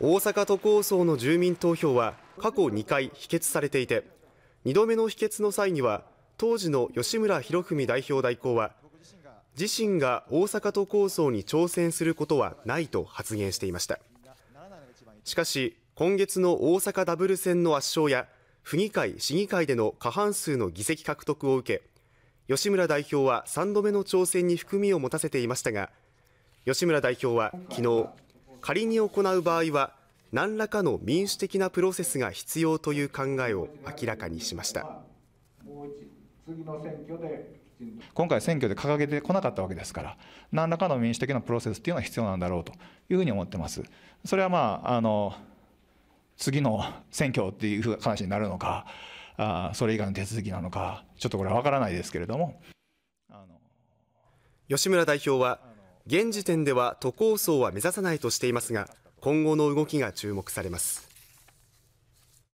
大阪都構想の住民投票は過去2回否決されていて2度目の否決の際には当時の吉村博文代表代行は自身が大阪都構想に挑戦することはないと発言していましたしかし今月の大阪ダブル戦の圧勝や府議会市議会での過半数の議席獲得を受け吉村代表は3度目の挑戦に含みを持たせていましたが吉村代表は昨日仮に行う場合は何らかの民主的なプロセスが必要という考えを明らかにしました今回、選挙で掲げてこなかったわけですから、何らかの民主的なプロセスというのは必要なんだろうというふうに思ってます。それはまああの次の選挙っていう話になるのか、あそれ以外の手続きなのか、ちょっとこれは分からないですけれども。吉村代表は現時点では都構想は目指さないとしていますが今後の動きが注目されます